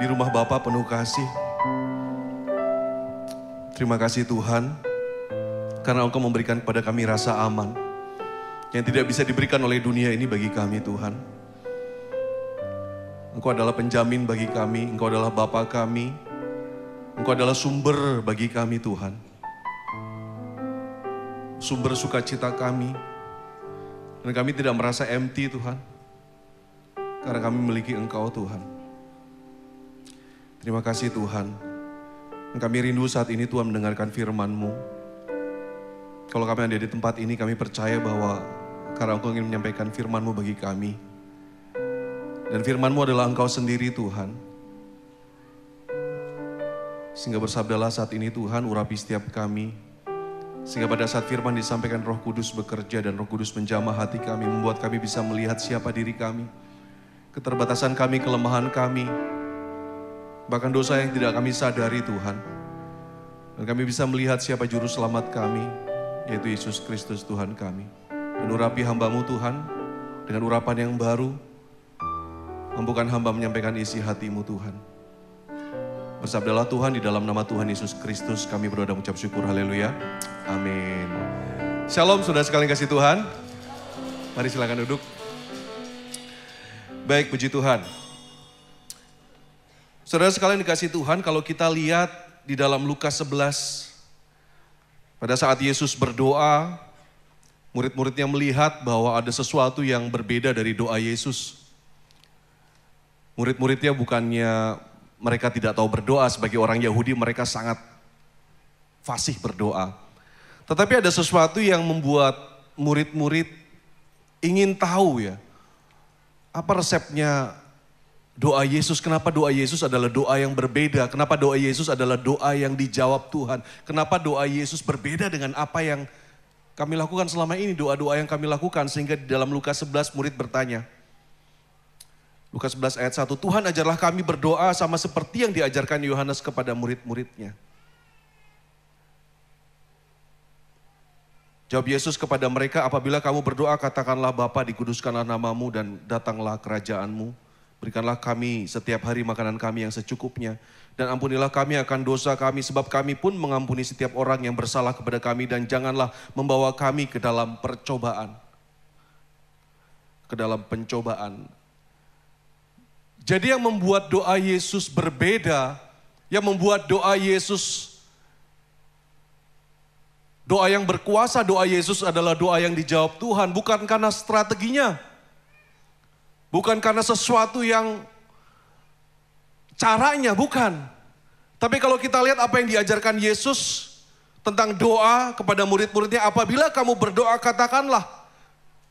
di rumah Bapa penuh kasih. Terima kasih Tuhan, karena Engkau memberikan kepada kami rasa aman yang tidak bisa diberikan oleh dunia ini bagi kami Tuhan. Engkau adalah penjamin bagi kami, Engkau adalah Bapa kami, Engkau adalah sumber bagi kami Tuhan. Sumber sukacita kami, dan kami tidak merasa empty Tuhan, karena kami memiliki Engkau Tuhan. Terima kasih Tuhan. Kami rindu saat ini Tuhan mendengarkan firman-Mu. Kalau kami ada di tempat ini, kami percaya bahwa karena Engkau ingin menyampaikan firman-Mu bagi kami. Dan firman-Mu adalah Engkau sendiri Tuhan. Sehingga bersabdalah saat ini Tuhan urapi setiap kami. Sehingga pada saat firman disampaikan roh kudus bekerja dan roh kudus menjamah hati kami. Membuat kami bisa melihat siapa diri kami. Keterbatasan kami, kelemahan kami, bahkan dosa yang tidak kami sadari Tuhan. Dan kami bisa melihat siapa juru selamat kami, yaitu Yesus Kristus Tuhan kami. Dan urapi hambamu Tuhan, dengan urapan yang baru, mampukan hamba menyampaikan isi hatimu Tuhan. Bersabdalah Tuhan di dalam nama Tuhan Yesus Kristus kami berdoa dan mengucap syukur haleluya. Amin. Shalom sudah sekali kasih Tuhan. Mari silakan duduk. Baik puji Tuhan. Saudara sekalian dikasih Tuhan, kalau kita lihat di dalam Lukas 11, pada saat Yesus berdoa, murid-muridnya melihat bahwa ada sesuatu yang berbeda dari doa Yesus. Murid-muridnya bukannya mereka tidak tahu berdoa, sebagai orang Yahudi mereka sangat fasih berdoa. Tetapi ada sesuatu yang membuat murid-murid ingin tahu ya, apa resepnya Doa Yesus, kenapa doa Yesus adalah doa yang berbeda? Kenapa doa Yesus adalah doa yang dijawab Tuhan? Kenapa doa Yesus berbeda dengan apa yang kami lakukan selama ini, doa-doa yang kami lakukan sehingga di dalam Lukas 11 murid bertanya. Lukas 11 ayat 1, Tuhan ajarlah kami berdoa sama seperti yang diajarkan Yohanes kepada murid-muridnya. Jawab Yesus kepada mereka, apabila kamu berdoa katakanlah Bapa dikuduskanlah namamu dan datanglah kerajaanmu. Berikanlah kami setiap hari makanan kami yang secukupnya. Dan ampunilah kami akan dosa kami, sebab kami pun mengampuni setiap orang yang bersalah kepada kami. Dan janganlah membawa kami ke dalam percobaan. Ke dalam pencobaan. Jadi yang membuat doa Yesus berbeda, yang membuat doa Yesus Doa yang berkuasa, doa Yesus adalah doa yang dijawab Tuhan, bukan karena strateginya, Bukan karena sesuatu yang caranya, bukan. Tapi kalau kita lihat apa yang diajarkan Yesus tentang doa kepada murid-muridnya, apabila kamu berdoa katakanlah,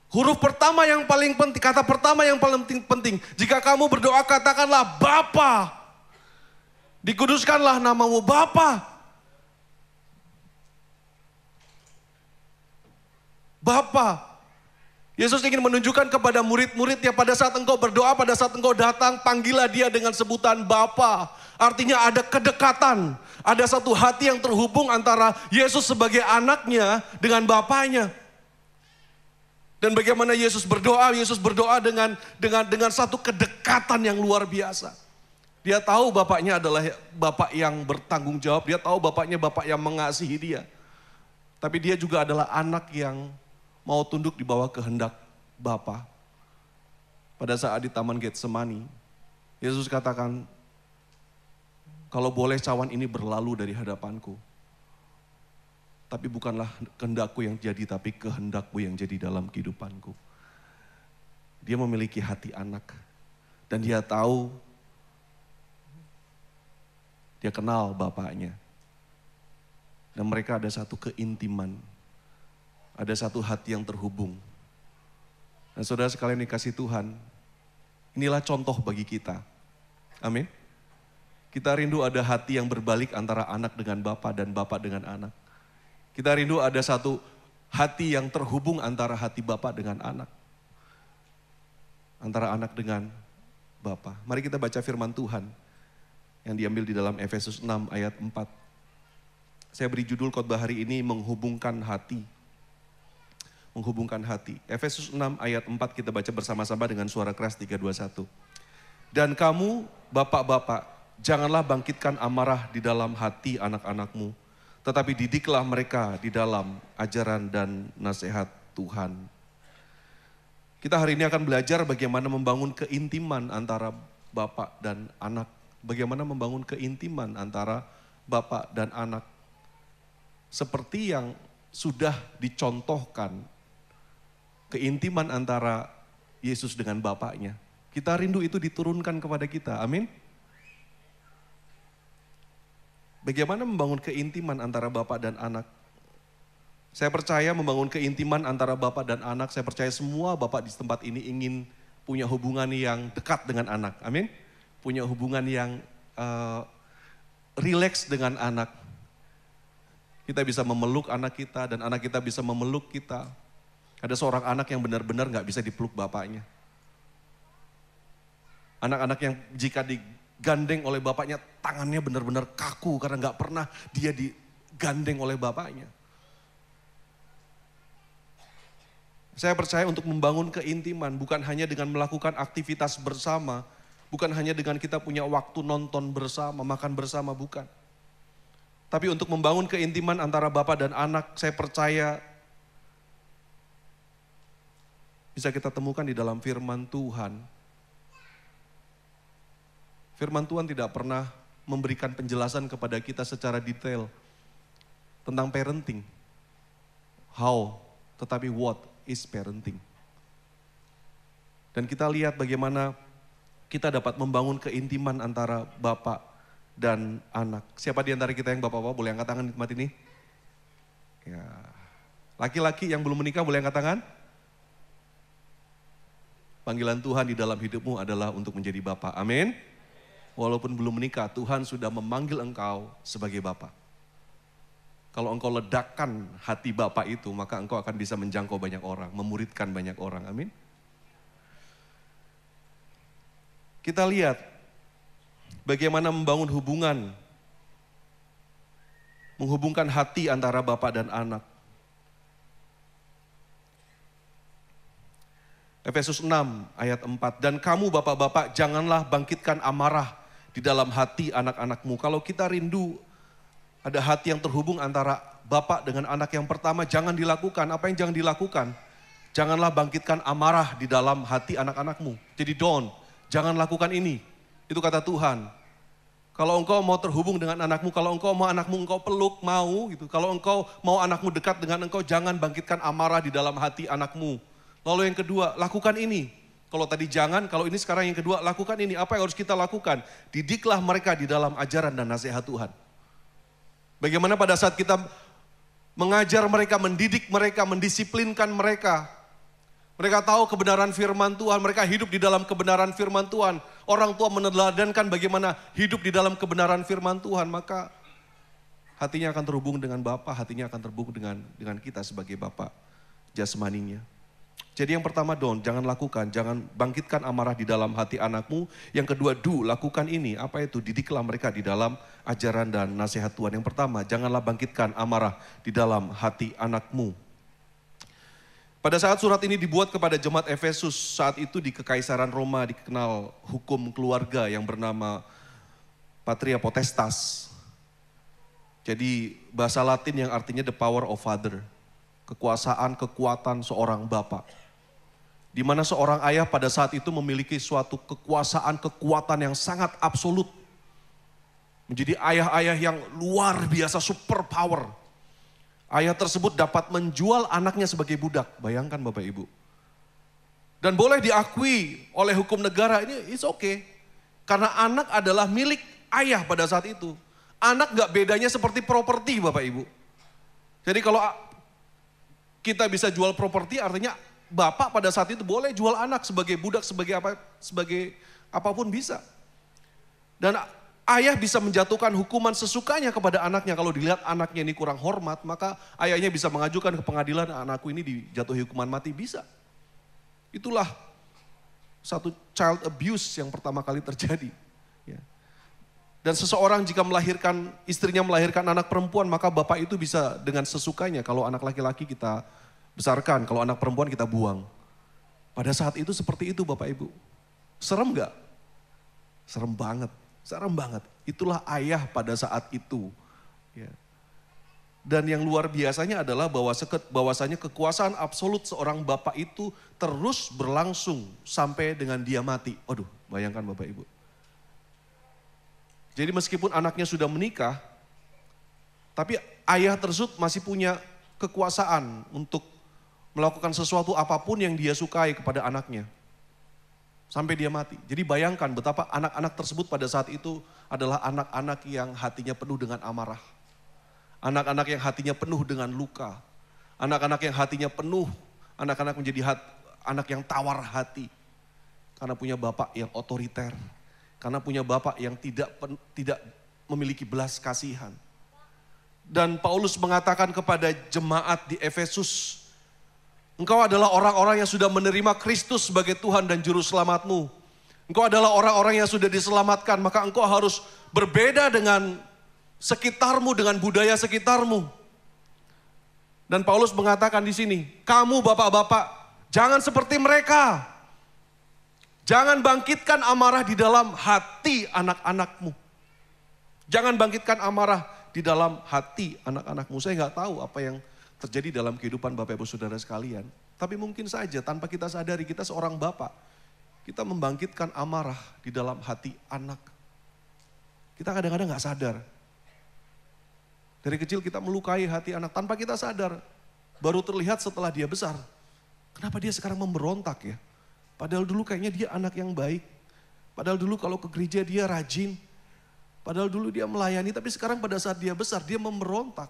huruf pertama yang paling penting, kata pertama yang paling penting, jika kamu berdoa katakanlah Bapa, dikuduskanlah namamu Bapa. Bapa, Yesus ingin menunjukkan kepada murid-muridnya pada saat engkau berdoa, pada saat engkau datang, panggillah dia dengan sebutan Bapa. Artinya ada kedekatan, ada satu hati yang terhubung antara Yesus sebagai anaknya dengan Bapaknya. Dan bagaimana Yesus berdoa, Yesus berdoa dengan dengan dengan satu kedekatan yang luar biasa. Dia tahu bapaknya adalah bapak yang bertanggung jawab, dia tahu bapaknya bapak yang mengasihi dia. Tapi dia juga adalah anak yang mau tunduk di bawah kehendak Bapa. Pada saat di Taman Getsemani, Yesus katakan, kalau boleh cawan ini berlalu dari hadapanku. Tapi bukanlah kehendakku yang jadi, tapi kehendakku yang jadi dalam kehidupanku. Dia memiliki hati anak. Dan dia tahu, dia kenal bapaknya. Dan mereka ada satu keintiman ada satu hati yang terhubung. Dan nah, saudara sekalian dikasih Tuhan, inilah contoh bagi kita. Amin. Kita rindu ada hati yang berbalik antara anak dengan bapak dan bapak dengan anak. Kita rindu ada satu hati yang terhubung antara hati bapak dengan anak. Antara anak dengan bapak. Mari kita baca firman Tuhan yang diambil di dalam Efesus 6 ayat 4. Saya beri judul khotbah hari ini menghubungkan hati menghubungkan hati. Efesus 6 ayat 4 kita baca bersama-sama dengan suara keras 321. Dan kamu bapak-bapak, janganlah bangkitkan amarah di dalam hati anak-anakmu, tetapi didiklah mereka di dalam ajaran dan nasihat Tuhan. Kita hari ini akan belajar bagaimana membangun keintiman antara bapak dan anak. Bagaimana membangun keintiman antara bapak dan anak. Seperti yang sudah dicontohkan keintiman antara Yesus dengan Bapaknya. Kita rindu itu diturunkan kepada kita. Amin. Bagaimana membangun keintiman antara Bapak dan anak? Saya percaya membangun keintiman antara Bapak dan anak. Saya percaya semua Bapak di tempat ini ingin punya hubungan yang dekat dengan anak. Amin. Punya hubungan yang uh, relax dengan anak. Kita bisa memeluk anak kita dan anak kita bisa memeluk kita ada seorang anak yang benar-benar nggak bisa dipeluk bapaknya. Anak-anak yang jika digandeng oleh bapaknya, tangannya benar-benar kaku karena nggak pernah dia digandeng oleh bapaknya. Saya percaya untuk membangun keintiman bukan hanya dengan melakukan aktivitas bersama, bukan hanya dengan kita punya waktu nonton bersama, makan bersama, bukan. Tapi untuk membangun keintiman antara bapak dan anak, saya percaya bisa kita temukan di dalam firman Tuhan. Firman Tuhan tidak pernah memberikan penjelasan kepada kita secara detail tentang parenting. How, tetapi what is parenting. Dan kita lihat bagaimana kita dapat membangun keintiman antara bapak dan anak. Siapa di antara kita yang bapak-bapak boleh angkat tangan di tempat ini? Ya. Laki-laki yang belum menikah boleh angkat tangan? Panggilan Tuhan di dalam hidupmu adalah untuk menjadi bapa, Amin. Walaupun belum menikah, Tuhan sudah memanggil engkau sebagai bapa. Kalau engkau ledakan hati bapa itu, maka engkau akan bisa menjangkau banyak orang, memuridkan banyak orang. Amin. Kita lihat bagaimana membangun hubungan, menghubungkan hati antara Bapak dan anak. Efesus 6 ayat 4. Dan kamu bapak-bapak janganlah bangkitkan amarah di dalam hati anak-anakmu. Kalau kita rindu ada hati yang terhubung antara bapak dengan anak yang pertama, jangan dilakukan. Apa yang jangan dilakukan? Janganlah bangkitkan amarah di dalam hati anak-anakmu. Jadi don, jangan lakukan ini. Itu kata Tuhan. Kalau engkau mau terhubung dengan anakmu, kalau engkau mau anakmu engkau peluk, mau gitu. Kalau engkau mau anakmu dekat dengan engkau, jangan bangkitkan amarah di dalam hati anakmu. Lalu yang kedua, lakukan ini. Kalau tadi jangan, kalau ini sekarang yang kedua, lakukan ini. Apa yang harus kita lakukan? Didiklah mereka di dalam ajaran dan nasihat Tuhan. Bagaimana pada saat kita mengajar mereka, mendidik mereka, mendisiplinkan mereka. Mereka tahu kebenaran firman Tuhan, mereka hidup di dalam kebenaran firman Tuhan. Orang tua meneladankan bagaimana hidup di dalam kebenaran firman Tuhan, maka hatinya akan terhubung dengan Bapa, hatinya akan terhubung dengan dengan kita sebagai Bapak jasmaninya. Jadi yang pertama don jangan lakukan, jangan bangkitkan amarah di dalam hati anakmu. Yang kedua do, lakukan ini. Apa itu? Didiklah mereka di dalam ajaran dan nasihat Tuhan. Yang pertama, janganlah bangkitkan amarah di dalam hati anakmu. Pada saat surat ini dibuat kepada jemaat Efesus, saat itu di kekaisaran Roma dikenal hukum keluarga yang bernama Patria Potestas. Jadi bahasa Latin yang artinya the power of father, kekuasaan kekuatan seorang bapak di mana seorang ayah pada saat itu memiliki suatu kekuasaan, kekuatan yang sangat absolut. Menjadi ayah-ayah yang luar biasa, super power. Ayah tersebut dapat menjual anaknya sebagai budak. Bayangkan Bapak Ibu. Dan boleh diakui oleh hukum negara ini, it's okay. Karena anak adalah milik ayah pada saat itu. Anak gak bedanya seperti properti Bapak Ibu. Jadi kalau kita bisa jual properti artinya bapak pada saat itu boleh jual anak sebagai budak, sebagai apa, sebagai apapun bisa. Dan ayah bisa menjatuhkan hukuman sesukanya kepada anaknya. Kalau dilihat anaknya ini kurang hormat, maka ayahnya bisa mengajukan ke pengadilan anakku ini dijatuhi hukuman mati bisa. Itulah satu child abuse yang pertama kali terjadi. Ya. Dan seseorang jika melahirkan istrinya melahirkan anak perempuan, maka bapak itu bisa dengan sesukanya kalau anak laki-laki kita besarkan, kalau anak perempuan kita buang. Pada saat itu seperti itu Bapak Ibu. Serem gak? Serem banget, serem banget. Itulah ayah pada saat itu. Ya. Dan yang luar biasanya adalah bahwa seket bahwasanya kekuasaan absolut seorang bapak itu terus berlangsung sampai dengan dia mati. Aduh, bayangkan Bapak Ibu. Jadi meskipun anaknya sudah menikah, tapi ayah tersebut masih punya kekuasaan untuk melakukan sesuatu apapun yang dia sukai kepada anaknya. Sampai dia mati. Jadi bayangkan betapa anak-anak tersebut pada saat itu adalah anak-anak yang hatinya penuh dengan amarah. Anak-anak yang hatinya penuh dengan luka. Anak-anak yang hatinya penuh. Anak-anak menjadi hat, anak yang tawar hati. Karena punya bapak yang otoriter. Karena punya bapak yang tidak tidak memiliki belas kasihan. Dan Paulus mengatakan kepada jemaat di Efesus, Engkau adalah orang-orang yang sudah menerima Kristus sebagai Tuhan dan Juru Selamatmu. Engkau adalah orang-orang yang sudah diselamatkan, maka engkau harus berbeda dengan sekitarmu, dengan budaya sekitarmu. Dan Paulus mengatakan di sini, kamu bapak-bapak, jangan seperti mereka. Jangan bangkitkan amarah di dalam hati anak-anakmu. Jangan bangkitkan amarah di dalam hati anak-anakmu. Saya nggak tahu apa yang terjadi dalam kehidupan Bapak Ibu Saudara sekalian. Tapi mungkin saja tanpa kita sadari kita seorang bapak, kita membangkitkan amarah di dalam hati anak. Kita kadang-kadang gak sadar. Dari kecil kita melukai hati anak tanpa kita sadar. Baru terlihat setelah dia besar. Kenapa dia sekarang memberontak ya? Padahal dulu kayaknya dia anak yang baik. Padahal dulu kalau ke gereja dia rajin. Padahal dulu dia melayani, tapi sekarang pada saat dia besar dia memberontak.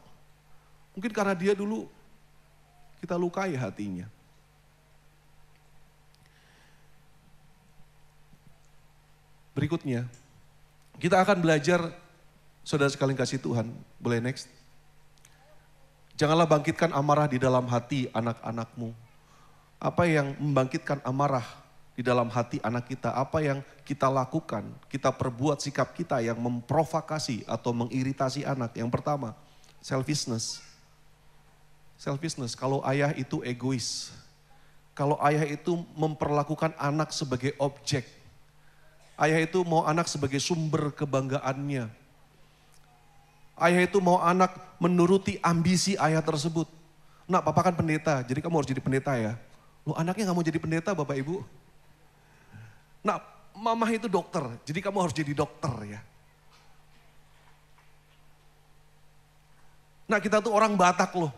Mungkin karena dia dulu kita lukai hatinya. Berikutnya, kita akan belajar, saudara sekalian kasih Tuhan, boleh next. Janganlah bangkitkan amarah di dalam hati anak-anakmu. Apa yang membangkitkan amarah di dalam hati anak kita? Apa yang kita lakukan, kita perbuat sikap kita yang memprovokasi atau mengiritasi anak? Yang pertama, selfishness Selfishness, kalau ayah itu egois. Kalau ayah itu memperlakukan anak sebagai objek. Ayah itu mau anak sebagai sumber kebanggaannya. Ayah itu mau anak menuruti ambisi ayah tersebut. Nah, papa kan pendeta, jadi kamu harus jadi pendeta ya. Lu anaknya nggak mau jadi pendeta Bapak Ibu? Nah, mamah itu dokter, jadi kamu harus jadi dokter ya. Nah kita tuh orang Batak loh.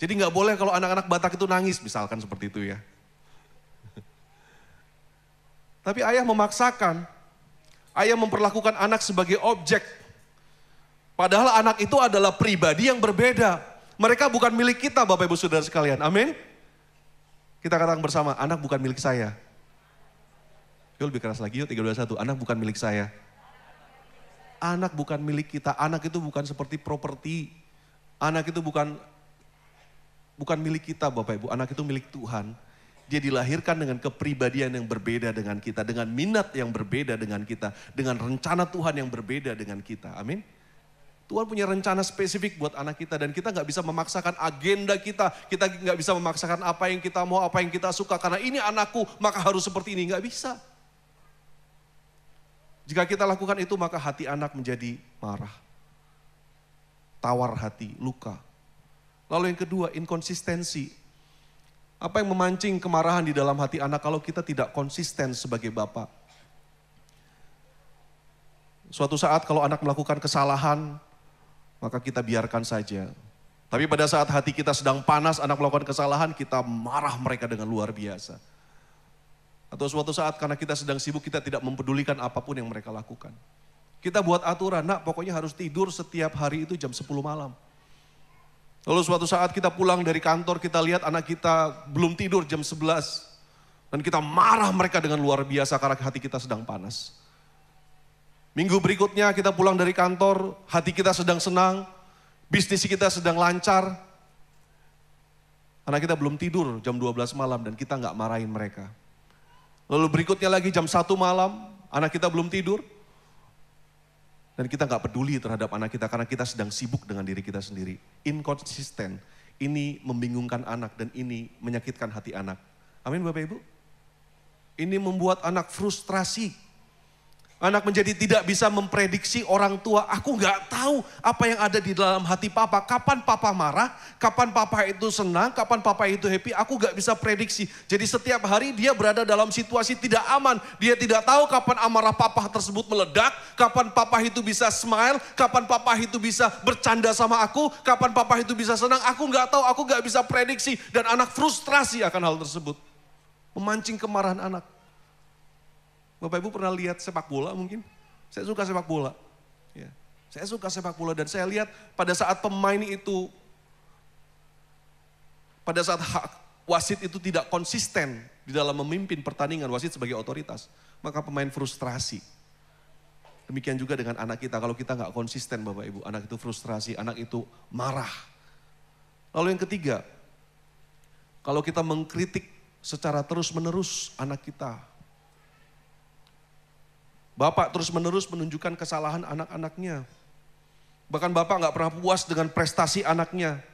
Jadi nggak boleh kalau anak-anak Batak itu nangis, misalkan seperti itu ya. Tapi ayah memaksakan, ayah memperlakukan anak sebagai objek. Padahal anak itu adalah pribadi yang berbeda. Mereka bukan milik kita Bapak Ibu Saudara sekalian, amin. Kita katakan bersama, anak bukan milik saya. Yuk lebih keras lagi yuk, 321, anak bukan milik saya. Anak bukan milik kita, anak itu bukan seperti properti. Anak itu bukan bukan milik kita Bapak Ibu, anak itu milik Tuhan. Dia dilahirkan dengan kepribadian yang berbeda dengan kita, dengan minat yang berbeda dengan kita, dengan rencana Tuhan yang berbeda dengan kita. Amin. Tuhan punya rencana spesifik buat anak kita dan kita nggak bisa memaksakan agenda kita. Kita nggak bisa memaksakan apa yang kita mau, apa yang kita suka. Karena ini anakku, maka harus seperti ini. Nggak bisa. Jika kita lakukan itu, maka hati anak menjadi marah. Tawar hati, luka, Lalu yang kedua, inkonsistensi. Apa yang memancing kemarahan di dalam hati anak kalau kita tidak konsisten sebagai bapak? Suatu saat kalau anak melakukan kesalahan, maka kita biarkan saja. Tapi pada saat hati kita sedang panas, anak melakukan kesalahan, kita marah mereka dengan luar biasa. Atau suatu saat karena kita sedang sibuk, kita tidak mempedulikan apapun yang mereka lakukan. Kita buat aturan, nak pokoknya harus tidur setiap hari itu jam 10 malam. Lalu suatu saat kita pulang dari kantor, kita lihat anak kita belum tidur jam 11. Dan kita marah mereka dengan luar biasa karena hati kita sedang panas. Minggu berikutnya kita pulang dari kantor, hati kita sedang senang, bisnis kita sedang lancar. Anak kita belum tidur jam 12 malam dan kita nggak marahin mereka. Lalu berikutnya lagi jam 1 malam, anak kita belum tidur, dan kita nggak peduli terhadap anak kita karena kita sedang sibuk dengan diri kita sendiri. Inkonsisten. Ini membingungkan anak dan ini menyakitkan hati anak. Amin Bapak Ibu. Ini membuat anak frustrasi Anak menjadi tidak bisa memprediksi orang tua. Aku gak tahu apa yang ada di dalam hati papa. Kapan papa marah, kapan papa itu senang, kapan papa itu happy. Aku gak bisa prediksi. Jadi setiap hari dia berada dalam situasi tidak aman. Dia tidak tahu kapan amarah papa tersebut meledak, kapan papa itu bisa smile, kapan papa itu bisa bercanda sama aku, kapan papa itu bisa senang. Aku gak tahu, aku gak bisa prediksi. Dan anak frustrasi akan hal tersebut. Memancing kemarahan anak. Bapak Ibu pernah lihat sepak bola mungkin? Saya suka sepak bola. Ya. Saya suka sepak bola dan saya lihat pada saat pemain itu, pada saat hak, wasit itu tidak konsisten di dalam memimpin pertandingan, wasit sebagai otoritas, maka pemain frustrasi. Demikian juga dengan anak kita, kalau kita nggak konsisten Bapak Ibu, anak itu frustrasi, anak itu marah. Lalu yang ketiga, kalau kita mengkritik secara terus menerus anak kita, Bapak terus-menerus menunjukkan kesalahan anak-anaknya. Bahkan bapak nggak pernah puas dengan prestasi anaknya.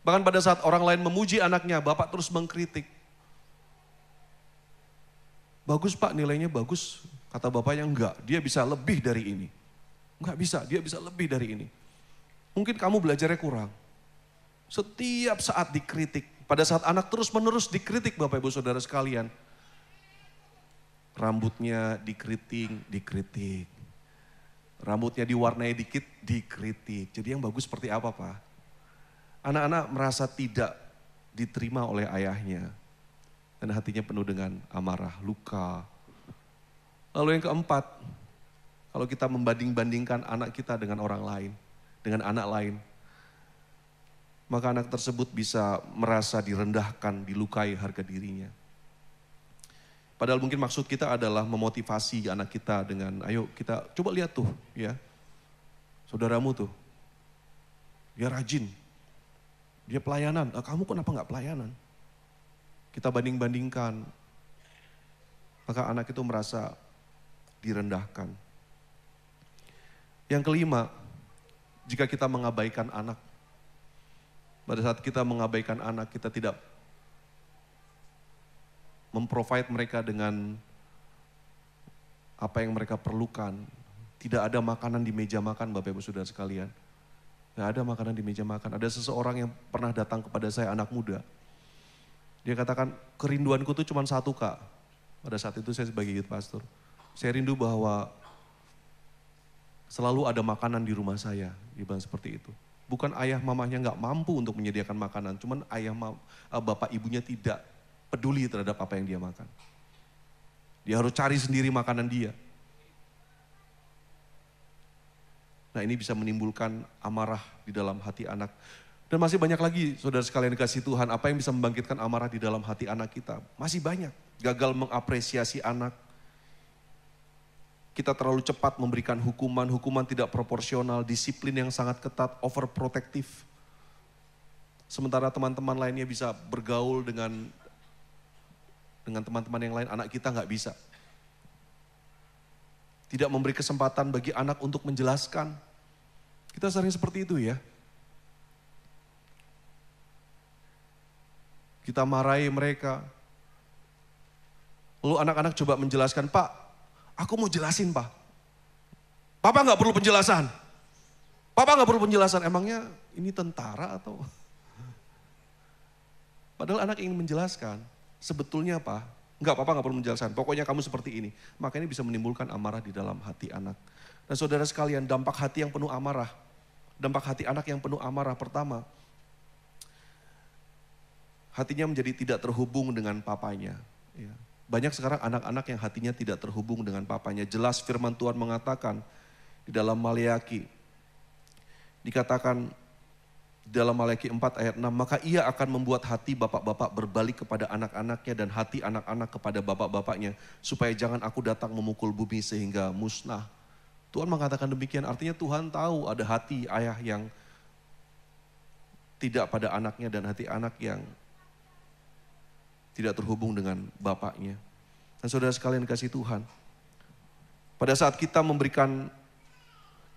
Bahkan pada saat orang lain memuji anaknya, bapak terus mengkritik. Bagus pak, nilainya bagus. Kata bapak yang enggak, dia bisa lebih dari ini. Enggak bisa, dia bisa lebih dari ini. Mungkin kamu belajarnya kurang. Setiap saat dikritik, pada saat anak terus menerus dikritik Bapak Ibu Saudara sekalian, Rambutnya dikritik, dikritik. Rambutnya diwarnai dikit, dikritik. Jadi yang bagus seperti apa Pak? Anak-anak merasa tidak diterima oleh ayahnya. Dan hatinya penuh dengan amarah, luka. Lalu yang keempat, kalau kita membanding-bandingkan anak kita dengan orang lain, dengan anak lain, maka anak tersebut bisa merasa direndahkan, dilukai harga dirinya. Padahal mungkin maksud kita adalah memotivasi anak kita dengan ayo kita coba lihat tuh ya. Saudaramu tuh. Dia rajin. Dia pelayanan. Ah, kamu kenapa nggak pelayanan? Kita banding-bandingkan. Maka anak itu merasa direndahkan. Yang kelima, jika kita mengabaikan anak. Pada saat kita mengabaikan anak, kita tidak memprovide mereka dengan apa yang mereka perlukan. Tidak ada makanan di meja makan Bapak Ibu Saudara sekalian. Tidak ada makanan di meja makan. Ada seseorang yang pernah datang kepada saya anak muda. Dia katakan kerinduanku itu cuma satu kak. Pada saat itu saya sebagai youth pastor. Saya rindu bahwa selalu ada makanan di rumah saya. Dia bilang seperti itu. Bukan ayah mamahnya nggak mampu untuk menyediakan makanan, cuman ayah eh, bapak ibunya tidak peduli terhadap apa yang dia makan. Dia harus cari sendiri makanan dia. Nah ini bisa menimbulkan amarah di dalam hati anak. Dan masih banyak lagi saudara sekalian dikasih Tuhan, apa yang bisa membangkitkan amarah di dalam hati anak kita. Masih banyak, gagal mengapresiasi anak. Kita terlalu cepat memberikan hukuman, hukuman tidak proporsional, disiplin yang sangat ketat, overprotektif. Sementara teman-teman lainnya bisa bergaul dengan dengan teman-teman yang lain, anak kita nggak bisa. Tidak memberi kesempatan bagi anak untuk menjelaskan. Kita sering seperti itu ya. Kita marahi mereka. Lalu anak-anak coba menjelaskan, Pak, aku mau jelasin Pak. Papa nggak perlu penjelasan. Papa nggak perlu penjelasan. Emangnya ini tentara atau? Padahal anak ingin menjelaskan sebetulnya apa? Enggak apa-apa, enggak perlu menjelaskan. Pokoknya kamu seperti ini. Maka ini bisa menimbulkan amarah di dalam hati anak. Dan saudara sekalian, dampak hati yang penuh amarah. Dampak hati anak yang penuh amarah pertama. Hatinya menjadi tidak terhubung dengan papanya. Ya. Banyak sekarang anak-anak yang hatinya tidak terhubung dengan papanya. Jelas firman Tuhan mengatakan di dalam Maliaki. Dikatakan dalam Malaki 4 ayat 6, maka ia akan membuat hati bapak-bapak berbalik kepada anak-anaknya dan hati anak-anak kepada bapak-bapaknya, supaya jangan aku datang memukul bumi sehingga musnah. Tuhan mengatakan demikian, artinya Tuhan tahu ada hati ayah yang tidak pada anaknya dan hati anak yang tidak terhubung dengan bapaknya. Dan saudara sekalian kasih Tuhan, pada saat kita memberikan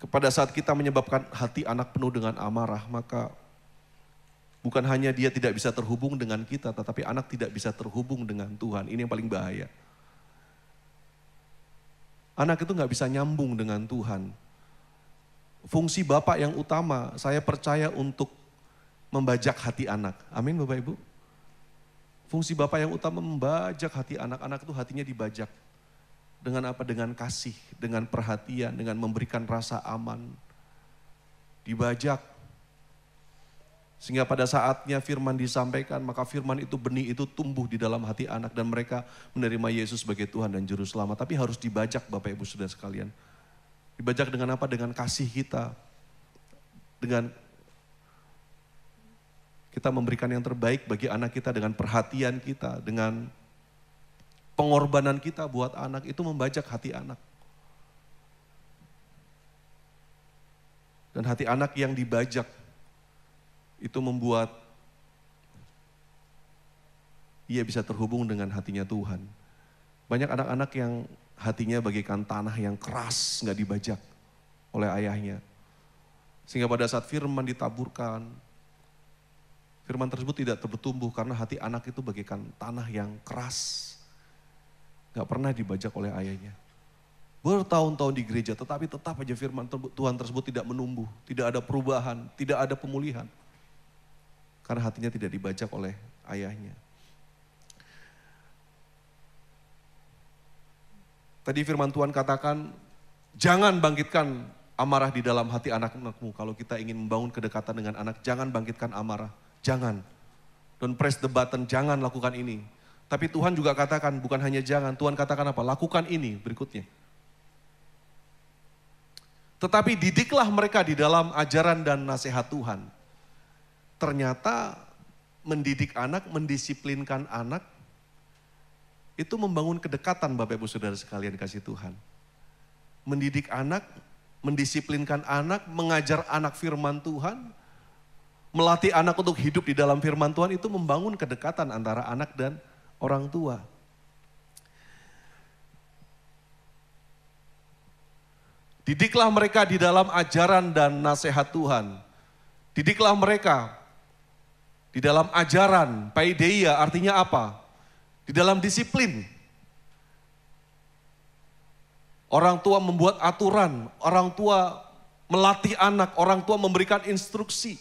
kepada saat kita menyebabkan hati anak penuh dengan amarah, maka bukan hanya dia tidak bisa terhubung dengan kita, tetapi anak tidak bisa terhubung dengan Tuhan. Ini yang paling bahaya. Anak itu nggak bisa nyambung dengan Tuhan. Fungsi bapak yang utama, saya percaya untuk membajak hati anak. Amin Bapak Ibu. Fungsi bapak yang utama membajak hati anak. Anak itu hatinya dibajak. Dengan apa? Dengan kasih, dengan perhatian, dengan memberikan rasa aman. Dibajak. Sehingga pada saatnya firman disampaikan, maka firman itu benih itu tumbuh di dalam hati anak dan mereka menerima Yesus sebagai Tuhan dan Juru Selamat. Tapi harus dibajak Bapak Ibu Saudara sekalian. Dibajak dengan apa? Dengan kasih kita. Dengan kita memberikan yang terbaik bagi anak kita dengan perhatian kita, dengan pengorbanan kita buat anak itu membajak hati anak. Dan hati anak yang dibajak itu membuat ia bisa terhubung dengan hatinya Tuhan. Banyak anak-anak yang hatinya bagaikan tanah yang keras, nggak dibajak oleh ayahnya. Sehingga pada saat firman ditaburkan, firman tersebut tidak tertumbuh karena hati anak itu bagaikan tanah yang keras. Gak pernah dibajak oleh ayahnya. Bertahun-tahun di gereja tetapi tetap aja firman Tuhan tersebut tidak menumbuh. Tidak ada perubahan, tidak ada pemulihan. Karena hatinya tidak dibajak oleh ayahnya. Tadi firman Tuhan katakan, jangan bangkitkan amarah di dalam hati anak-anakmu. Kalau kita ingin membangun kedekatan dengan anak, jangan bangkitkan amarah. Jangan. Don't press the button, jangan lakukan ini. Tapi Tuhan juga katakan bukan hanya jangan, Tuhan katakan apa? Lakukan ini berikutnya. Tetapi didiklah mereka di dalam ajaran dan nasihat Tuhan. Ternyata mendidik anak, mendisiplinkan anak, itu membangun kedekatan Bapak Ibu Saudara sekalian kasih Tuhan. Mendidik anak, mendisiplinkan anak, mengajar anak firman Tuhan, melatih anak untuk hidup di dalam firman Tuhan itu membangun kedekatan antara anak dan orang tua. Didiklah mereka di dalam ajaran dan nasihat Tuhan. Didiklah mereka di dalam ajaran, paideia artinya apa? Di dalam disiplin. Orang tua membuat aturan, orang tua melatih anak, orang tua memberikan instruksi.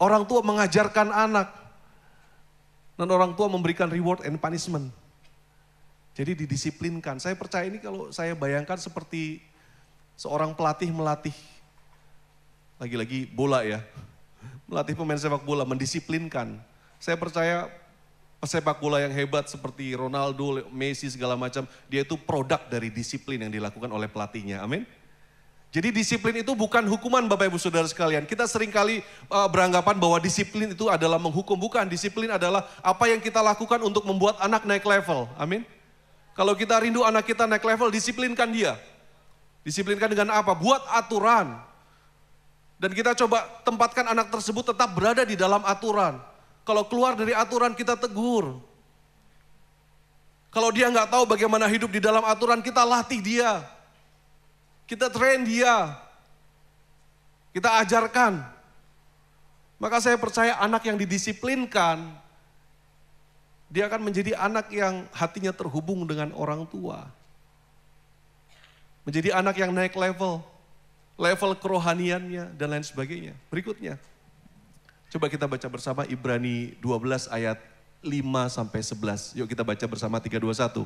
Orang tua mengajarkan anak. Dan orang tua memberikan reward and punishment. Jadi didisiplinkan. Saya percaya ini kalau saya bayangkan seperti seorang pelatih melatih lagi-lagi bola ya. Melatih pemain sepak bola, mendisiplinkan. Saya percaya pesepak bola yang hebat seperti Ronaldo, Messi segala macam, dia itu produk dari disiplin yang dilakukan oleh pelatihnya. Amin. Jadi disiplin itu bukan hukuman Bapak Ibu Saudara sekalian. Kita seringkali uh, beranggapan bahwa disiplin itu adalah menghukum. Bukan, disiplin adalah apa yang kita lakukan untuk membuat anak naik level. Amin. Kalau kita rindu anak kita naik level, disiplinkan dia. Disiplinkan dengan apa? Buat aturan. Dan kita coba tempatkan anak tersebut tetap berada di dalam aturan. Kalau keluar dari aturan kita tegur. Kalau dia nggak tahu bagaimana hidup di dalam aturan, kita latih dia. Kita train dia. Kita ajarkan. Maka saya percaya anak yang didisiplinkan, dia akan menjadi anak yang hatinya terhubung dengan orang tua. Menjadi anak yang naik level, level kerohaniannya dan lain sebagainya. Berikutnya, coba kita baca bersama Ibrani 12 ayat 5 sampai 11. Yuk kita baca bersama 321.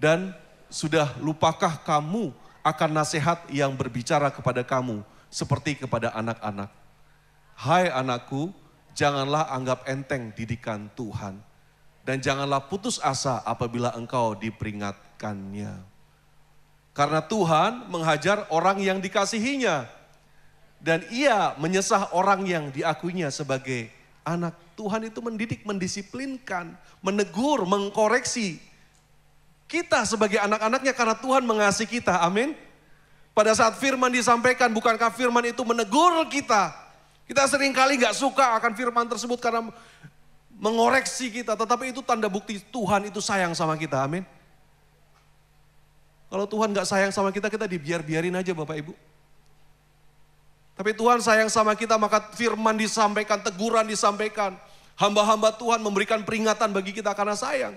Dan sudah lupakah kamu akan nasihat yang berbicara kepada kamu seperti kepada anak-anak. Hai anakku, janganlah anggap enteng didikan Tuhan dan janganlah putus asa apabila engkau diperingatkannya. Karena Tuhan menghajar orang yang dikasihinya dan ia menyesah orang yang diakuinya sebagai anak. Tuhan itu mendidik, mendisiplinkan, menegur, mengkoreksi kita sebagai anak-anaknya karena Tuhan mengasihi kita. Amin. Pada saat firman disampaikan, bukankah firman itu menegur kita? Kita seringkali gak suka akan firman tersebut karena mengoreksi kita. Tetapi itu tanda bukti Tuhan itu sayang sama kita. Amin. Kalau Tuhan gak sayang sama kita, kita dibiar-biarin aja Bapak Ibu. Tapi Tuhan sayang sama kita, maka firman disampaikan, teguran disampaikan. Hamba-hamba Tuhan memberikan peringatan bagi kita karena sayang.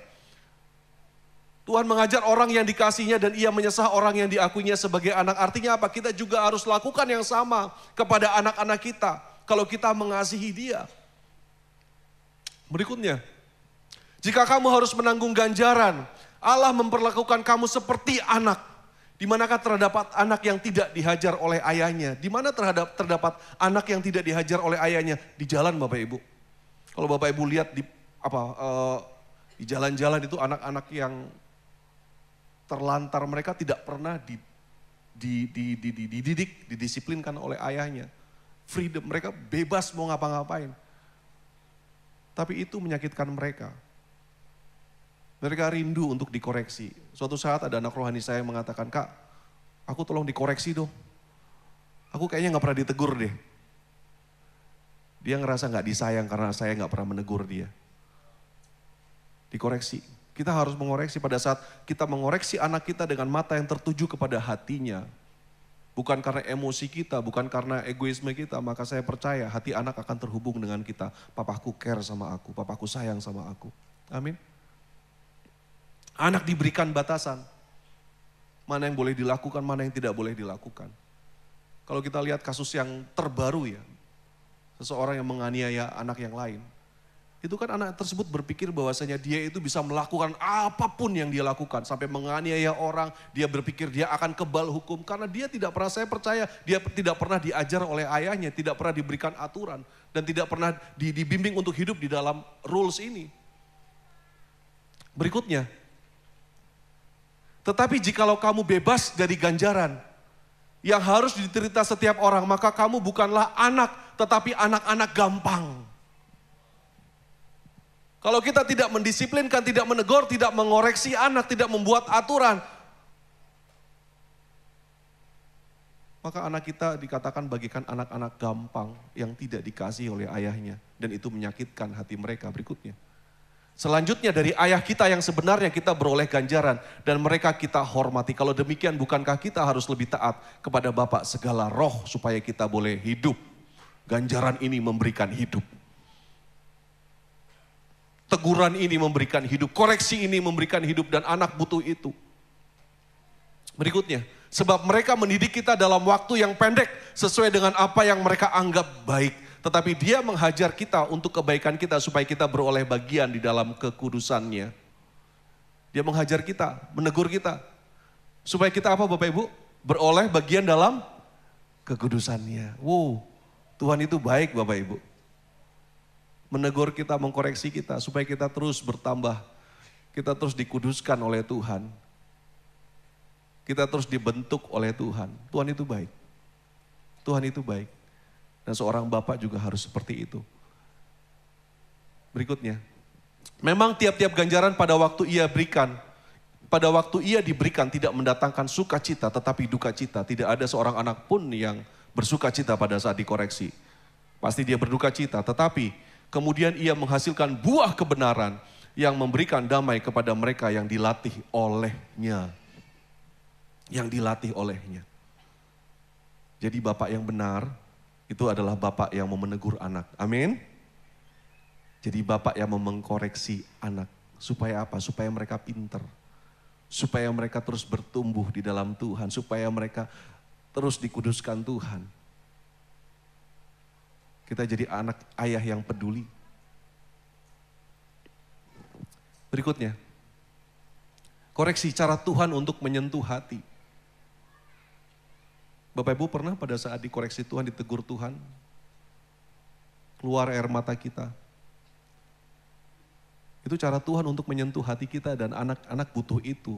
Tuhan mengajar orang yang dikasihnya dan ia menyesah orang yang diakuinya sebagai anak. Artinya apa? Kita juga harus lakukan yang sama kepada anak-anak kita kalau kita mengasihi dia. Berikutnya, jika kamu harus menanggung ganjaran, Allah memperlakukan kamu seperti anak. Di manakah terdapat anak yang tidak dihajar oleh ayahnya? Di mana terhadap terdapat anak yang tidak dihajar oleh ayahnya? Di jalan Bapak Ibu. Kalau Bapak Ibu lihat di apa uh, di jalan-jalan itu anak-anak yang terlantar mereka tidak pernah di, di, di, di, di, dididik, didisiplinkan oleh ayahnya. Freedom, mereka bebas mau ngapa-ngapain. Tapi itu menyakitkan mereka. Mereka rindu untuk dikoreksi. Suatu saat ada anak rohani saya yang mengatakan, Kak, aku tolong dikoreksi dong. Aku kayaknya gak pernah ditegur deh. Dia ngerasa gak disayang karena saya gak pernah menegur dia. Dikoreksi, kita harus mengoreksi pada saat kita mengoreksi anak kita dengan mata yang tertuju kepada hatinya. Bukan karena emosi kita, bukan karena egoisme kita, maka saya percaya hati anak akan terhubung dengan kita. Papaku care sama aku, papaku sayang sama aku. Amin. Anak diberikan batasan. Mana yang boleh dilakukan, mana yang tidak boleh dilakukan. Kalau kita lihat kasus yang terbaru ya, seseorang yang menganiaya anak yang lain, itu kan anak tersebut berpikir bahwasanya dia itu bisa melakukan apapun yang dia lakukan. Sampai menganiaya orang, dia berpikir dia akan kebal hukum. Karena dia tidak pernah, saya percaya, dia tidak pernah diajar oleh ayahnya, tidak pernah diberikan aturan. Dan tidak pernah dibimbing untuk hidup di dalam rules ini. Berikutnya, tetapi jikalau kamu bebas dari ganjaran, yang harus diterita setiap orang, maka kamu bukanlah anak, tetapi anak-anak gampang. Kalau kita tidak mendisiplinkan, tidak menegur, tidak mengoreksi anak, tidak membuat aturan, maka anak kita dikatakan bagikan anak-anak gampang yang tidak dikasih oleh ayahnya dan itu menyakitkan hati mereka berikutnya. Selanjutnya dari ayah kita yang sebenarnya kita beroleh ganjaran dan mereka kita hormati. Kalau demikian bukankah kita harus lebih taat kepada Bapak segala roh supaya kita boleh hidup. Ganjaran ini memberikan hidup. Teguran ini memberikan hidup, koreksi ini memberikan hidup dan anak butuh itu. Berikutnya, sebab mereka mendidik kita dalam waktu yang pendek sesuai dengan apa yang mereka anggap baik. Tetapi dia menghajar kita untuk kebaikan kita supaya kita beroleh bagian di dalam kekudusannya. Dia menghajar kita, menegur kita. Supaya kita apa Bapak Ibu? Beroleh bagian dalam kekudusannya. Wow, Tuhan itu baik Bapak Ibu menegur kita, mengkoreksi kita, supaya kita terus bertambah, kita terus dikuduskan oleh Tuhan, kita terus dibentuk oleh Tuhan. Tuhan itu baik, Tuhan itu baik, dan seorang bapak juga harus seperti itu. Berikutnya, memang tiap-tiap ganjaran pada waktu ia berikan, pada waktu ia diberikan tidak mendatangkan sukacita tetapi duka cita. Tidak ada seorang anak pun yang bersukacita pada saat dikoreksi. Pasti dia berduka cita, tetapi Kemudian ia menghasilkan buah kebenaran yang memberikan damai kepada mereka yang dilatih olehnya. Yang dilatih olehnya. Jadi bapak yang benar itu adalah bapak yang mau menegur anak. Amin. Jadi bapak yang mau mengkoreksi anak. Supaya apa? Supaya mereka pinter. Supaya mereka terus bertumbuh di dalam Tuhan. Supaya mereka terus dikuduskan Tuhan kita jadi anak ayah yang peduli. Berikutnya, koreksi cara Tuhan untuk menyentuh hati. Bapak Ibu pernah pada saat dikoreksi Tuhan, ditegur Tuhan, keluar air mata kita. Itu cara Tuhan untuk menyentuh hati kita dan anak-anak butuh itu.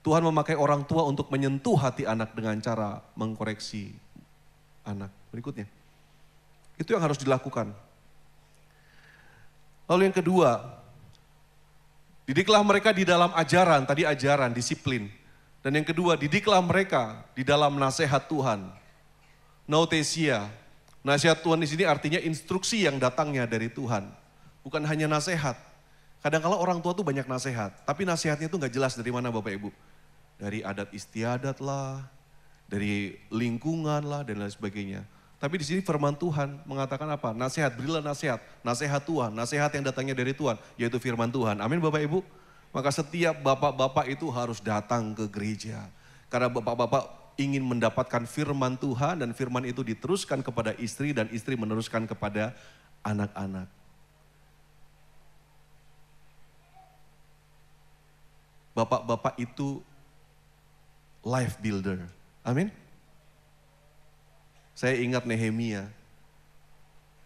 Tuhan memakai orang tua untuk menyentuh hati anak dengan cara mengkoreksi anak. Berikutnya. Itu yang harus dilakukan. Lalu yang kedua, didiklah mereka di dalam ajaran, tadi ajaran, disiplin. Dan yang kedua, didiklah mereka di dalam nasihat Tuhan. Nautesia, nasihat Tuhan di sini artinya instruksi yang datangnya dari Tuhan. Bukan hanya nasihat. Kadang-kala orang tua tuh banyak nasihat, tapi nasihatnya tuh gak jelas dari mana Bapak Ibu. Dari adat istiadat lah, dari lingkungan lah, dan lain sebagainya. Tapi di sini firman Tuhan mengatakan apa? Nasihat, berilah nasihat. Nasihat Tuhan, nasihat yang datangnya dari Tuhan, yaitu firman Tuhan. Amin Bapak Ibu. Maka setiap bapak-bapak itu harus datang ke gereja. Karena bapak-bapak ingin mendapatkan firman Tuhan dan firman itu diteruskan kepada istri dan istri meneruskan kepada anak-anak. Bapak-bapak itu life builder. Amin. Saya ingat Nehemia.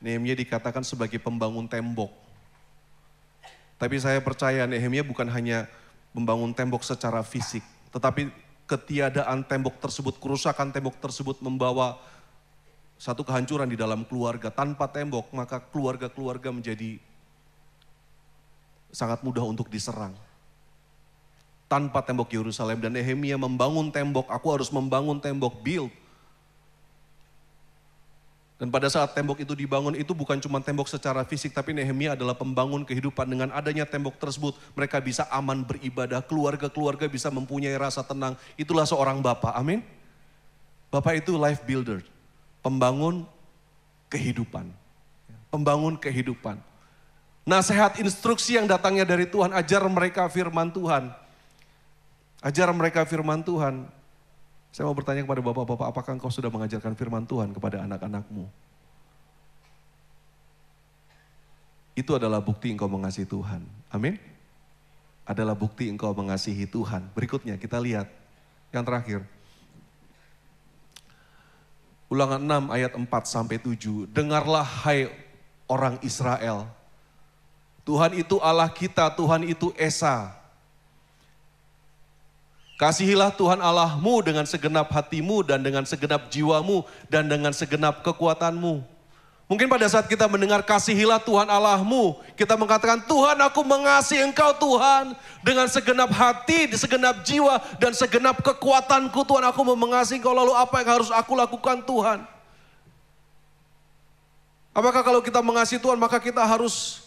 Nehemia dikatakan sebagai pembangun tembok. Tapi saya percaya Nehemia bukan hanya membangun tembok secara fisik, tetapi ketiadaan tembok tersebut, kerusakan tembok tersebut membawa satu kehancuran di dalam keluarga. Tanpa tembok, maka keluarga-keluarga menjadi sangat mudah untuk diserang tanpa tembok Yerusalem dan Nehemia membangun tembok, aku harus membangun tembok build dan pada saat tembok itu dibangun itu bukan cuma tembok secara fisik tapi Nehemia adalah pembangun kehidupan dengan adanya tembok tersebut mereka bisa aman beribadah, keluarga-keluarga bisa mempunyai rasa tenang. Itulah seorang bapak. Amin. Bapak itu life builder, pembangun kehidupan. Pembangun kehidupan. Nasihat instruksi yang datangnya dari Tuhan, ajar mereka firman Tuhan. Ajar mereka firman Tuhan. Saya mau bertanya kepada bapak-bapak, apakah engkau sudah mengajarkan firman Tuhan kepada anak-anakmu? Itu adalah bukti engkau mengasihi Tuhan. Amin. Adalah bukti engkau mengasihi Tuhan. Berikutnya kita lihat yang terakhir. Ulangan 6 ayat 4 sampai 7. Dengarlah hai orang Israel. Tuhan itu Allah kita, Tuhan itu Esa. Kasihilah Tuhan Allahmu dengan segenap hatimu dan dengan segenap jiwamu dan dengan segenap kekuatanmu. Mungkin pada saat kita mendengar kasihilah Tuhan Allahmu, kita mengatakan Tuhan aku mengasihi Engkau Tuhan dengan segenap hati, di segenap jiwa dan segenap kekuatanku Tuhan aku mau mengasihi Engkau lalu apa yang harus aku lakukan Tuhan? Apakah kalau kita mengasihi Tuhan maka kita harus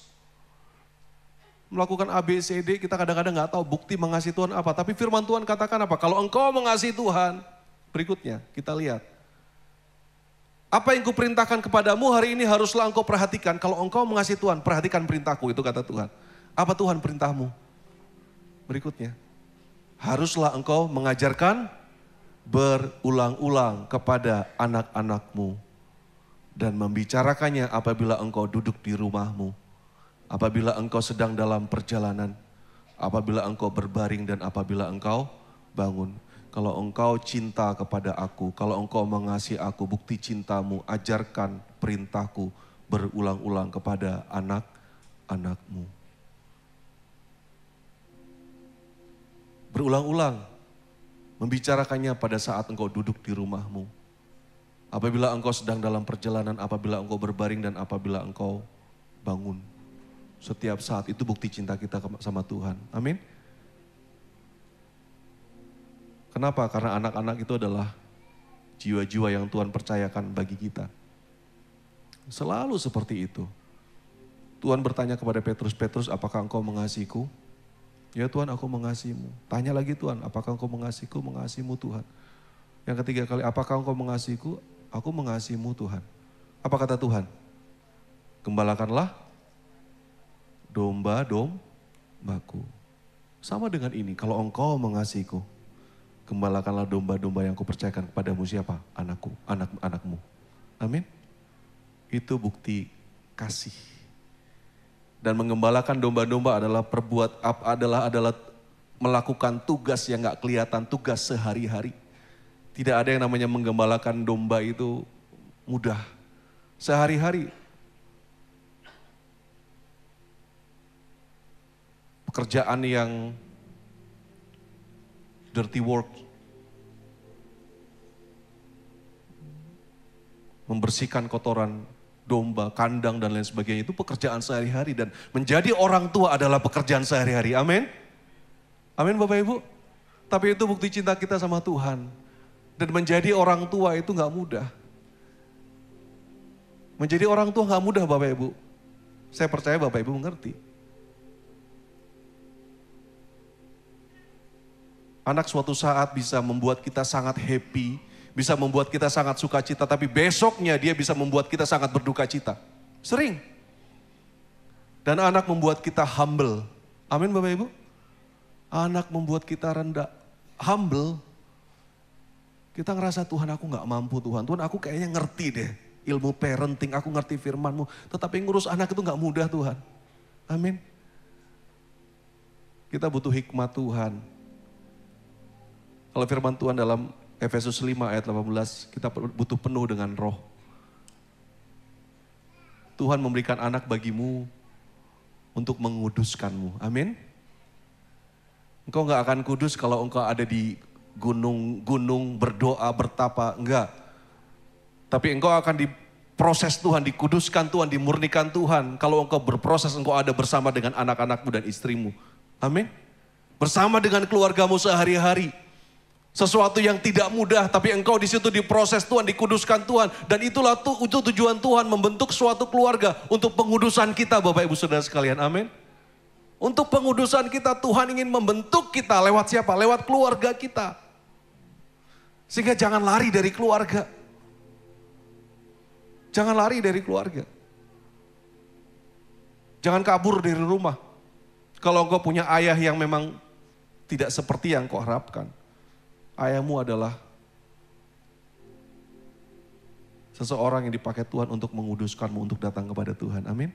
melakukan ABCD, kita kadang-kadang nggak tahu bukti mengasihi Tuhan apa. Tapi firman Tuhan katakan apa? Kalau engkau mengasihi Tuhan, berikutnya kita lihat. Apa yang kuperintahkan kepadamu hari ini haruslah engkau perhatikan. Kalau engkau mengasihi Tuhan, perhatikan perintahku, itu kata Tuhan. Apa Tuhan perintahmu? Berikutnya, haruslah engkau mengajarkan berulang-ulang kepada anak-anakmu dan membicarakannya apabila engkau duduk di rumahmu apabila engkau sedang dalam perjalanan, apabila engkau berbaring dan apabila engkau bangun. Kalau engkau cinta kepada aku, kalau engkau mengasihi aku, bukti cintamu, ajarkan perintahku berulang-ulang kepada anak-anakmu. Berulang-ulang, membicarakannya pada saat engkau duduk di rumahmu. Apabila engkau sedang dalam perjalanan, apabila engkau berbaring dan apabila engkau bangun setiap saat itu bukti cinta kita sama Tuhan. Amin. Kenapa? Karena anak-anak itu adalah jiwa-jiwa yang Tuhan percayakan bagi kita. Selalu seperti itu. Tuhan bertanya kepada Petrus, Petrus apakah engkau mengasihiku? Ya Tuhan aku mengasihimu. Tanya lagi Tuhan, apakah engkau mengasihiku? Mengasihimu Tuhan. Yang ketiga kali, apakah engkau mengasihiku? Aku mengasihimu Tuhan. Apa kata Tuhan? Gembalakanlah domba dombaku. Sama dengan ini, kalau engkau mengasihiku, gembalakanlah domba-domba yang kupercayakan kepadamu siapa? Anakku, anak anakmu. Amin. Itu bukti kasih. Dan mengembalakan domba-domba adalah perbuat adalah adalah melakukan tugas yang nggak kelihatan, tugas sehari-hari. Tidak ada yang namanya menggembalakan domba itu mudah. Sehari-hari pekerjaan yang dirty work, membersihkan kotoran domba, kandang dan lain sebagainya itu pekerjaan sehari-hari dan menjadi orang tua adalah pekerjaan sehari-hari. Amin. Amin Bapak Ibu. Tapi itu bukti cinta kita sama Tuhan. Dan menjadi orang tua itu nggak mudah. Menjadi orang tua nggak mudah Bapak Ibu. Saya percaya Bapak Ibu mengerti. anak suatu saat bisa membuat kita sangat happy, bisa membuat kita sangat suka cita. tapi besoknya dia bisa membuat kita sangat berduka cita. Sering. Dan anak membuat kita humble. Amin Bapak Ibu? Anak membuat kita rendah. Humble. Kita ngerasa Tuhan aku gak mampu Tuhan. Tuhan aku kayaknya ngerti deh ilmu parenting. Aku ngerti firmanmu. Tetapi ngurus anak itu gak mudah Tuhan. Amin. Kita butuh hikmat Tuhan kalau firman Tuhan dalam Efesus 5 ayat 18, kita butuh penuh dengan roh. Tuhan memberikan anak bagimu untuk menguduskanmu. Amin. Engkau nggak akan kudus kalau engkau ada di gunung-gunung berdoa, bertapa. Enggak. Tapi engkau akan diproses Tuhan, dikuduskan Tuhan, dimurnikan Tuhan. Kalau engkau berproses, engkau ada bersama dengan anak-anakmu dan istrimu. Amin. Bersama dengan keluargamu sehari-hari sesuatu yang tidak mudah, tapi engkau di situ diproses Tuhan, dikuduskan Tuhan. Dan itulah tuh itu tujuan Tuhan membentuk suatu keluarga untuk pengudusan kita Bapak Ibu Saudara sekalian. Amin. Untuk pengudusan kita Tuhan ingin membentuk kita lewat siapa? Lewat keluarga kita. Sehingga jangan lari dari keluarga. Jangan lari dari keluarga. Jangan kabur dari rumah. Kalau engkau punya ayah yang memang tidak seperti yang kau harapkan ayahmu adalah seseorang yang dipakai Tuhan untuk menguduskanmu untuk datang kepada Tuhan. Amin.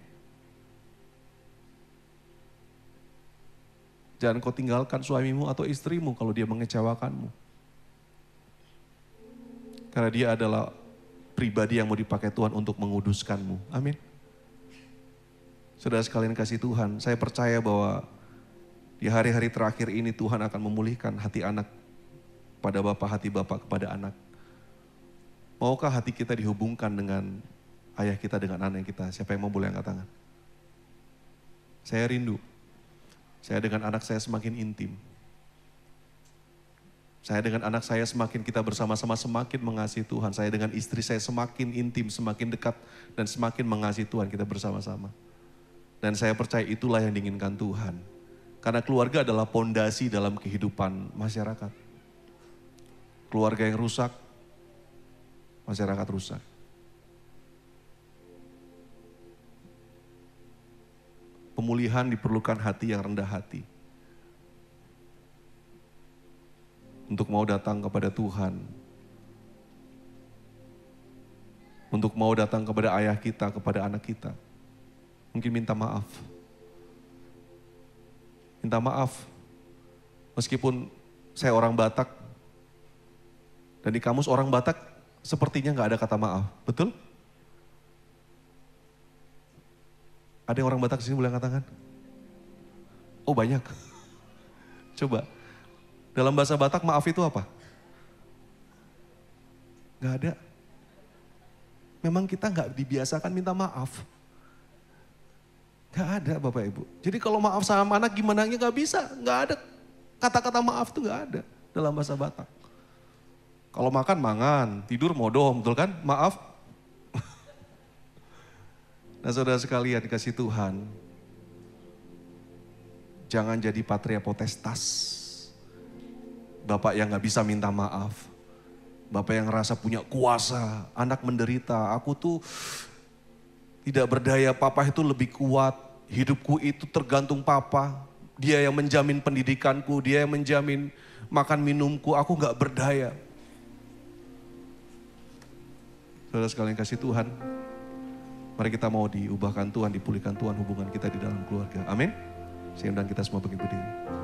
Jangan kau tinggalkan suamimu atau istrimu kalau dia mengecewakanmu. Karena dia adalah pribadi yang mau dipakai Tuhan untuk menguduskanmu. Amin. Saudara sekalian kasih Tuhan, saya percaya bahwa di hari-hari terakhir ini Tuhan akan memulihkan hati anak pada Bapak hati Bapak kepada anak. Maukah hati kita dihubungkan dengan ayah kita, dengan anak kita? Siapa yang mau boleh angkat tangan? Saya rindu. Saya dengan anak saya semakin intim. Saya dengan anak saya semakin kita bersama-sama semakin mengasihi Tuhan. Saya dengan istri saya semakin intim, semakin dekat dan semakin mengasihi Tuhan kita bersama-sama. Dan saya percaya itulah yang diinginkan Tuhan. Karena keluarga adalah pondasi dalam kehidupan masyarakat keluarga yang rusak, masyarakat rusak. Pemulihan diperlukan hati yang rendah hati. Untuk mau datang kepada Tuhan. Untuk mau datang kepada ayah kita, kepada anak kita. Mungkin minta maaf. Minta maaf. Meskipun saya orang Batak, dan di kamus orang Batak sepertinya nggak ada kata maaf, betul? Ada yang orang Batak sini boleh angkat tangan? Oh banyak. Coba. Dalam bahasa Batak maaf itu apa? Nggak ada. Memang kita nggak dibiasakan minta maaf. gak ada Bapak Ibu. Jadi kalau maaf sama anak gimana Gak bisa. gak ada. Kata-kata maaf tuh gak ada dalam bahasa Batak. Kalau makan mangan, tidur modoh, betul kan? Maaf. nah saudara sekalian kasih Tuhan, jangan jadi patria potestas. Bapak yang gak bisa minta maaf. Bapak yang ngerasa punya kuasa, anak menderita, aku tuh tidak berdaya, papa itu lebih kuat, hidupku itu tergantung papa, dia yang menjamin pendidikanku, dia yang menjamin makan minumku, aku nggak berdaya. Saudara sekalian kasih Tuhan, mari kita mau diubahkan Tuhan, dipulihkan Tuhan hubungan kita di dalam keluarga. Amin. Saya kita semua bagi berdiri.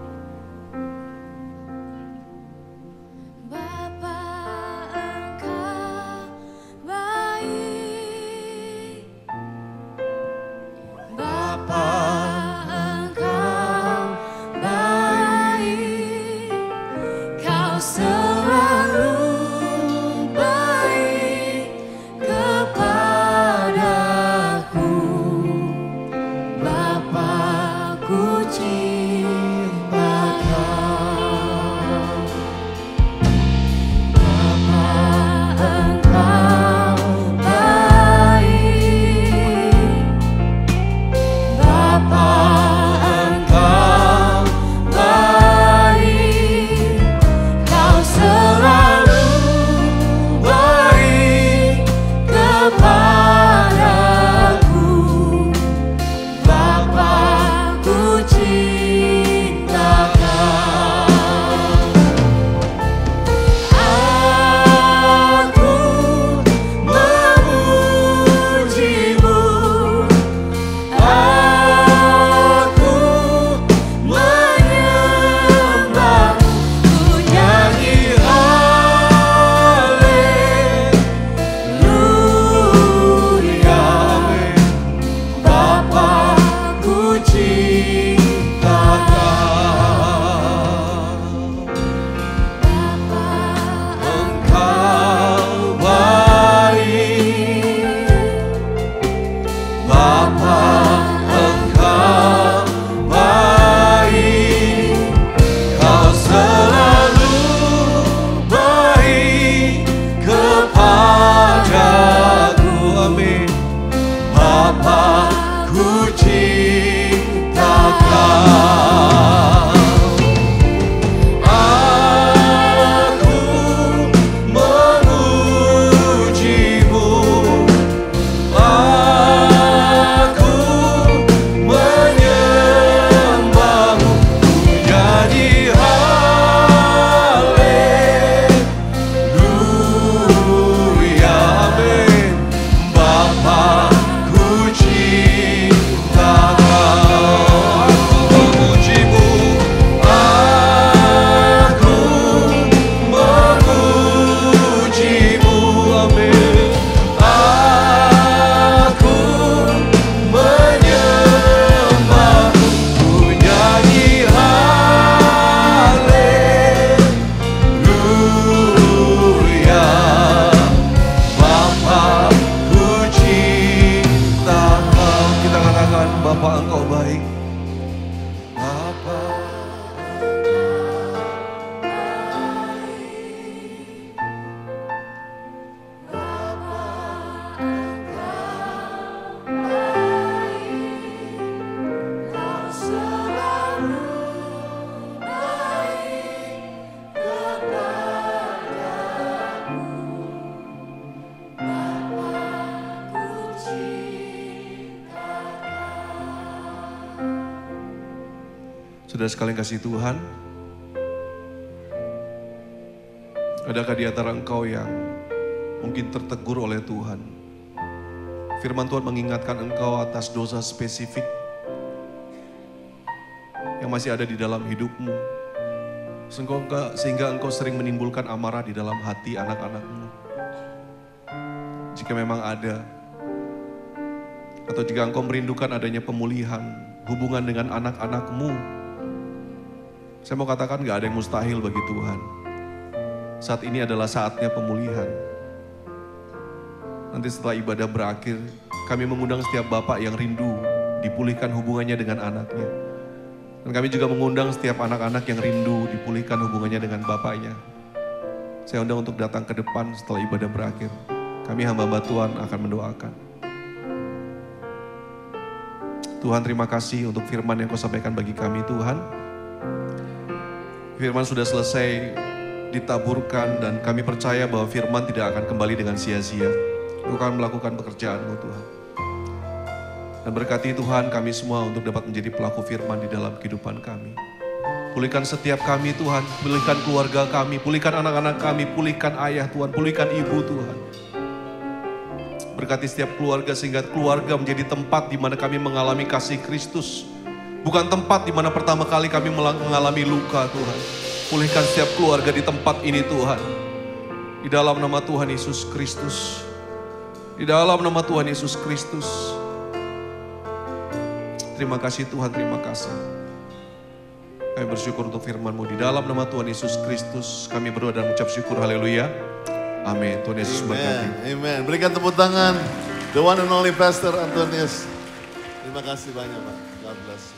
Saudara sekalian kasih Tuhan. Adakah di antara engkau yang mungkin tertegur oleh Tuhan? Firman Tuhan mengingatkan engkau atas dosa spesifik yang masih ada di dalam hidupmu. Sehingga engkau sering menimbulkan amarah di dalam hati anak-anakmu. Jika memang ada, atau jika engkau merindukan adanya pemulihan hubungan dengan anak-anakmu saya mau katakan gak ada yang mustahil bagi Tuhan. Saat ini adalah saatnya pemulihan. Nanti setelah ibadah berakhir, kami mengundang setiap bapak yang rindu dipulihkan hubungannya dengan anaknya. Dan kami juga mengundang setiap anak-anak yang rindu dipulihkan hubungannya dengan bapaknya. Saya undang untuk datang ke depan setelah ibadah berakhir. Kami hamba Batuan akan mendoakan. Tuhan terima kasih untuk firman yang kau sampaikan bagi kami Tuhan. Firman sudah selesai ditaburkan dan kami percaya bahwa firman tidak akan kembali dengan sia-sia. Engkau akan melakukan pekerjaanmu Tuhan. Dan berkati Tuhan kami semua untuk dapat menjadi pelaku firman di dalam kehidupan kami. Pulihkan setiap kami Tuhan, pulihkan keluarga kami, pulihkan anak-anak kami, pulihkan ayah Tuhan, pulihkan ibu Tuhan. Berkati setiap keluarga sehingga keluarga menjadi tempat di mana kami mengalami kasih Kristus Bukan tempat di mana pertama kali kami mengalami luka Tuhan. Pulihkan setiap keluarga di tempat ini Tuhan. Di dalam nama Tuhan Yesus Kristus. Di dalam nama Tuhan Yesus Kristus. Terima kasih Tuhan, terima kasih. Kami bersyukur untuk firman-Mu. Di dalam nama Tuhan Yesus Kristus, kami berdoa dan mengucap syukur. Haleluya. Amin. Tuhan Yesus berkati. Amin. Berikan tepuk tangan. The one and only Pastor Antonius. Terima kasih banyak Pak. God bless